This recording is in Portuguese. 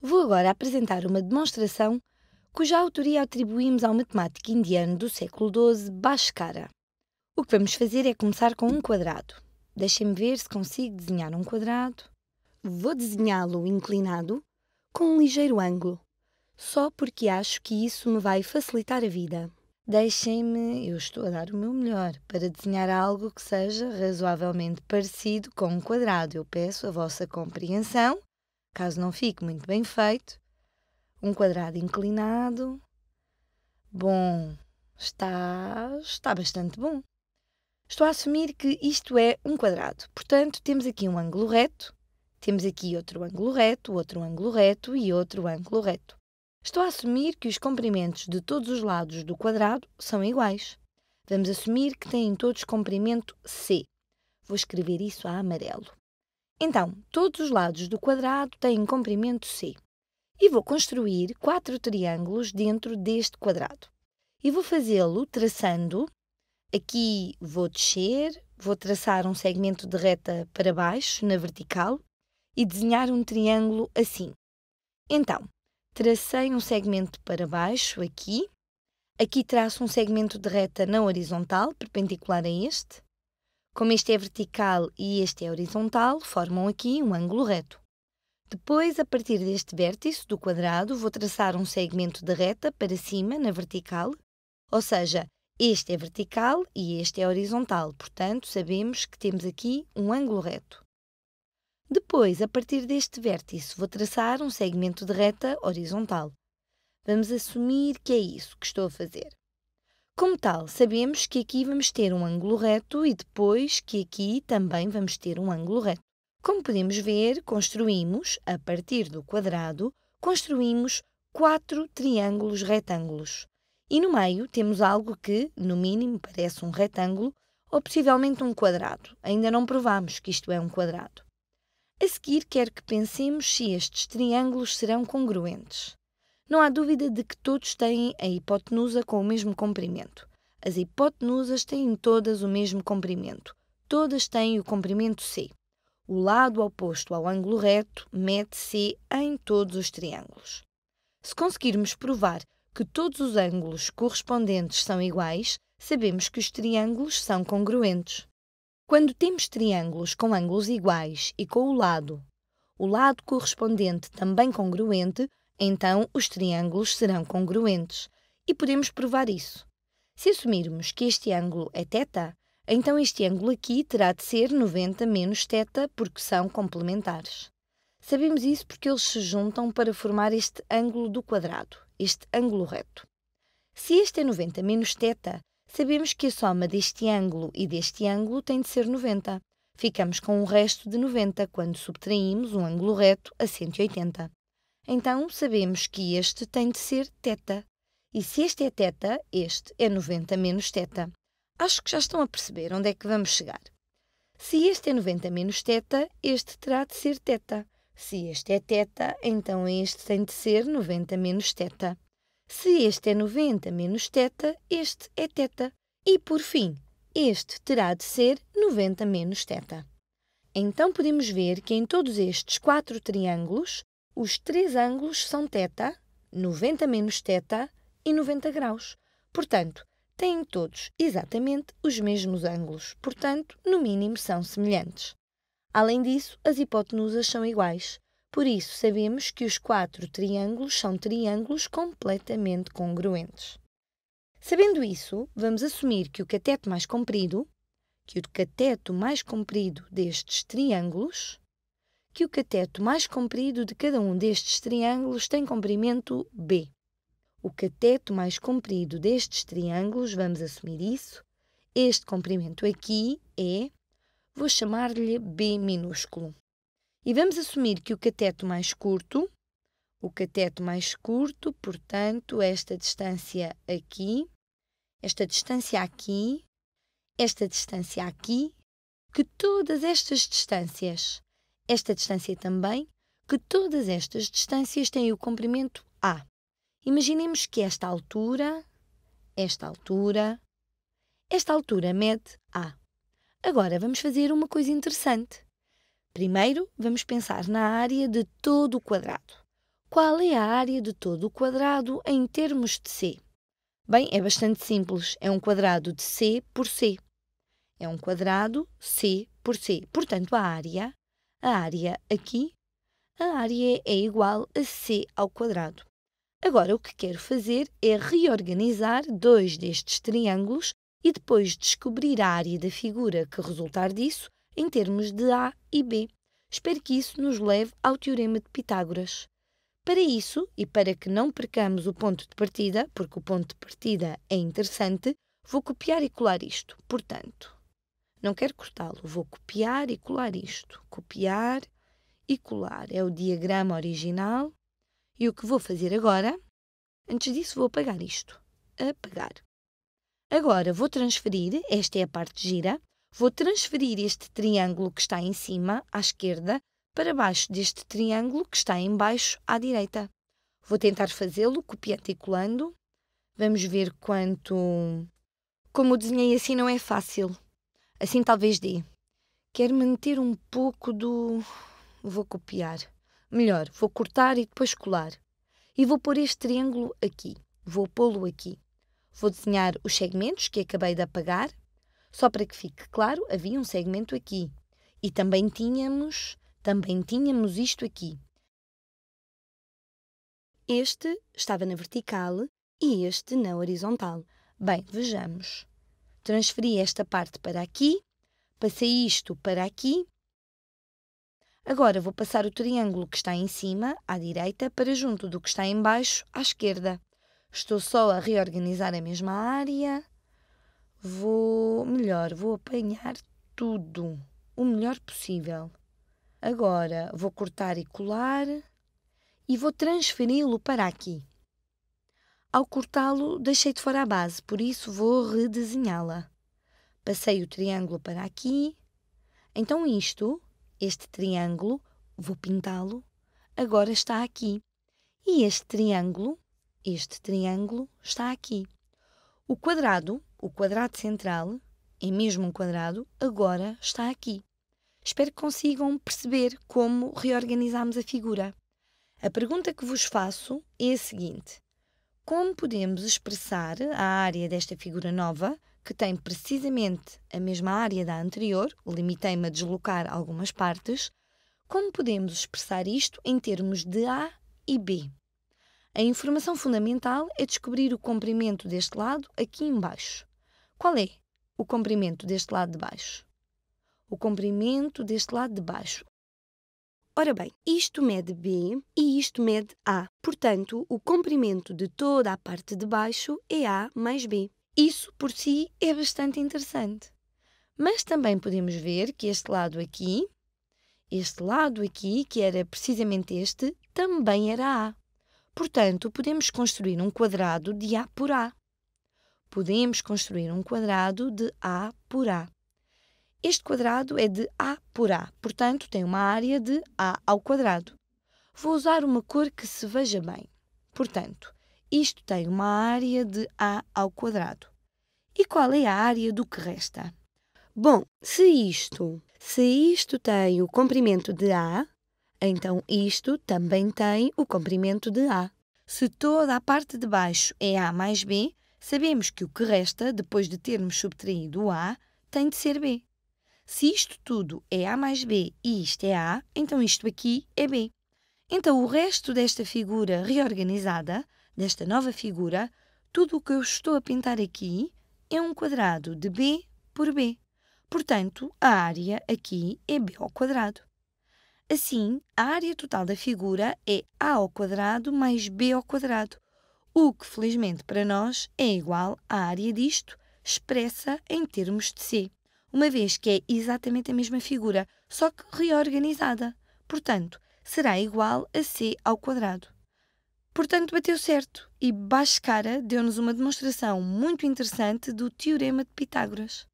Vou agora apresentar uma demonstração cuja autoria atribuímos ao matemático indiano do século XII, Bhaskara. O que vamos fazer é começar com um quadrado. Deixem-me ver se consigo desenhar um quadrado. Vou desenhá-lo inclinado com um ligeiro ângulo, só porque acho que isso me vai facilitar a vida. Deixem-me, eu estou a dar o meu melhor para desenhar algo que seja razoavelmente parecido com um quadrado. Eu peço a vossa compreensão caso não fique muito bem feito, um quadrado inclinado. Bom, está, está bastante bom. Estou a assumir que isto é um quadrado. Portanto, temos aqui um ângulo reto, temos aqui outro ângulo reto, outro ângulo reto e outro ângulo reto. Estou a assumir que os comprimentos de todos os lados do quadrado são iguais. Vamos assumir que têm todos comprimento C. Vou escrever isso a amarelo. Então, todos os lados do quadrado têm comprimento C. E vou construir quatro triângulos dentro deste quadrado. E vou fazê-lo traçando. Aqui vou descer, vou traçar um segmento de reta para baixo, na vertical, e desenhar um triângulo assim. Então, tracei um segmento para baixo aqui, aqui traço um segmento de reta na horizontal, perpendicular a este, como este é vertical e este é horizontal, formam aqui um ângulo reto. Depois, a partir deste vértice do quadrado, vou traçar um segmento de reta para cima na vertical, ou seja, este é vertical e este é horizontal, portanto, sabemos que temos aqui um ângulo reto. Depois, a partir deste vértice, vou traçar um segmento de reta horizontal. Vamos assumir que é isso que estou a fazer. Como tal, sabemos que aqui vamos ter um ângulo reto e depois que aqui também vamos ter um ângulo reto. Como podemos ver, construímos, a partir do quadrado, construímos quatro triângulos retângulos. E no meio temos algo que, no mínimo, parece um retângulo ou possivelmente um quadrado. Ainda não provamos que isto é um quadrado. A seguir, quero que pensemos se estes triângulos serão congruentes. Não há dúvida de que todos têm a hipotenusa com o mesmo comprimento. As hipotenusas têm todas o mesmo comprimento. Todas têm o comprimento C. O lado oposto ao ângulo reto mede C em todos os triângulos. Se conseguirmos provar que todos os ângulos correspondentes são iguais, sabemos que os triângulos são congruentes. Quando temos triângulos com ângulos iguais e com o lado, o lado correspondente também congruente, então, os triângulos serão congruentes e podemos provar isso. Se assumirmos que este ângulo é θ, então este ângulo aqui terá de ser 90 menos θ porque são complementares. Sabemos isso porque eles se juntam para formar este ângulo do quadrado, este ângulo reto. Se este é 90 menos θ, sabemos que a soma deste ângulo e deste ângulo tem de ser 90. Ficamos com o resto de 90 quando subtraímos um ângulo reto a 180. Então sabemos que este tem de ser teta. E se este é teta, este é 90 menos teta. Acho que já estão a perceber onde é que vamos chegar. Se este é 90 menos teta, este terá de ser teta. Se este é teta, então este tem de ser 90 menos teta. Se este é 90 menos teta, este é teta. E por fim, este terá de ser 90 menos teta. Então podemos ver que em todos estes quatro triângulos os três ângulos são θ, 90 menos θ e 90 graus. Portanto, têm todos exatamente os mesmos ângulos, portanto, no mínimo são semelhantes. Além disso, as hipotenusas são iguais. Por isso, sabemos que os quatro triângulos são triângulos completamente congruentes. Sabendo isso, vamos assumir que o cateto mais comprido, que o cateto mais comprido destes triângulos que o cateto mais comprido de cada um destes triângulos tem comprimento B. O cateto mais comprido destes triângulos, vamos assumir isso, este comprimento aqui é, vou chamar-lhe B minúsculo. E vamos assumir que o cateto mais curto, o cateto mais curto, portanto, esta distância aqui, esta distância aqui, esta distância aqui, que todas estas distâncias esta distância também, que todas estas distâncias têm o comprimento A. Imaginemos que esta altura, esta altura, esta altura mede A. Agora vamos fazer uma coisa interessante. Primeiro, vamos pensar na área de todo o quadrado. Qual é a área de todo o quadrado em termos de C? Bem, é bastante simples. É um quadrado de C por C. É um quadrado C por C. Portanto, a área a área aqui, a área é igual a c ao quadrado. Agora o que quero fazer é reorganizar dois destes triângulos e depois descobrir a área da figura que resultar disso em termos de A e B. Espero que isso nos leve ao Teorema de Pitágoras. Para isso, e para que não percamos o ponto de partida, porque o ponto de partida é interessante, vou copiar e colar isto. Portanto, não quero cortá-lo, vou copiar e colar isto. Copiar e colar é o diagrama original. E o que vou fazer agora? Antes disso, vou apagar isto. Apagar. Agora vou transferir, esta é a parte gira, vou transferir este triângulo que está em cima, à esquerda, para baixo deste triângulo que está em baixo, à direita. Vou tentar fazê-lo copiando e colando. Vamos ver quanto... Como desenhei assim não é fácil. Assim talvez dê. Quero manter um pouco do. Vou copiar. Melhor, vou cortar e depois colar. E vou pôr este triângulo aqui. Vou pô-lo aqui. Vou desenhar os segmentos que acabei de apagar. Só para que fique claro, havia um segmento aqui. E também tínhamos, também tínhamos isto aqui. Este estava na vertical e este na horizontal. Bem, vejamos transferi esta parte para aqui, passei isto para aqui. Agora vou passar o triângulo que está em cima, à direita, para junto do que está em baixo, à esquerda. Estou só a reorganizar a mesma área. Vou, melhor, vou apanhar tudo o melhor possível. Agora vou cortar e colar e vou transferi-lo para aqui. Ao cortá-lo, deixei de fora a base, por isso vou redesenhá-la. Passei o triângulo para aqui. Então isto, este triângulo, vou pintá-lo, agora está aqui. E este triângulo, este triângulo, está aqui. O quadrado, o quadrado central, é mesmo um quadrado, agora está aqui. Espero que consigam perceber como reorganizamos a figura. A pergunta que vos faço é a seguinte: como podemos expressar a área desta figura nova, que tem precisamente a mesma área da anterior, limitei-me a deslocar algumas partes, como podemos expressar isto em termos de A e B? A informação fundamental é descobrir o comprimento deste lado aqui embaixo. Qual é o comprimento deste lado de baixo? O comprimento deste lado de baixo Ora bem, isto mede B e isto mede A. Portanto, o comprimento de toda a parte de baixo é A mais B. Isso, por si, é bastante interessante. Mas também podemos ver que este lado aqui, este lado aqui, que era precisamente este, também era A. Portanto, podemos construir um quadrado de A por A. Podemos construir um quadrado de A por A. Este quadrado é de A por A, portanto tem uma área de A ao quadrado. Vou usar uma cor que se veja bem. Portanto, isto tem uma área de A ao quadrado. E qual é a área do que resta? Bom, se isto, se isto tem o comprimento de A, então isto também tem o comprimento de A. Se toda a parte de baixo é A mais B, sabemos que o que resta, depois de termos subtraído A, tem de ser B. Se isto tudo é A mais B e isto é A, então isto aqui é B. Então o resto desta figura reorganizada, desta nova figura, tudo o que eu estou a pintar aqui é um quadrado de B por B. Portanto, a área aqui é B ao quadrado. Assim, a área total da figura é A ao quadrado mais B ao quadrado, o que felizmente para nós é igual à área disto, expressa em termos de C uma vez que é exatamente a mesma figura, só que reorganizada. Portanto, será igual a c ao quadrado. Portanto, bateu certo e Bhaskara deu-nos uma demonstração muito interessante do Teorema de Pitágoras.